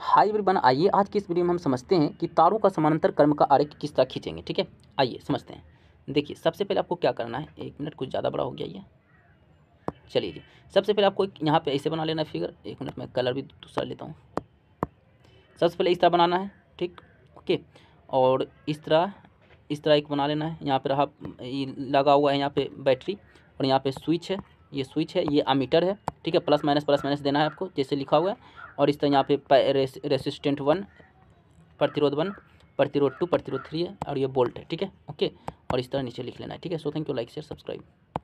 high बना आइए आज की इस वीडियो में हम समझते हैं कि तारों का समानांतर कर्म का आर्य किस तरह खींचेंगे ठीक है आइए समझते हैं देखिए सबसे पहले आपको क्या करना है एक मिनट कुछ ज़्यादा बड़ा हो गया ये चलिए जी सबसे पहले आपको यहाँ पे ऐसे बना लेना है फिगर एक मिनट में कलर भी दूसरा लेता हूँ सबसे पहले इस तरह बनाना है ठीक ओके और इस तरह इस तरह एक बना लेना है यहाँ पर रहा लगा हुआ है यहाँ पर बैटरी और यहाँ पर स्विच है ये स्विच है ये आमीटर है ठीक है प्लस माइनस प्लस माइनस देना है आपको जैसे लिखा हुआ है और इस तरह यहाँ पे रेसिस्टेंट वन प्रतिरोध वन प्रतिरोध टू प्रतिरोध थ्री है और ये बोल्ट है ठीक है ओके और इस तरह नीचे लिख लेना है ठीक है so thank you like share subscribe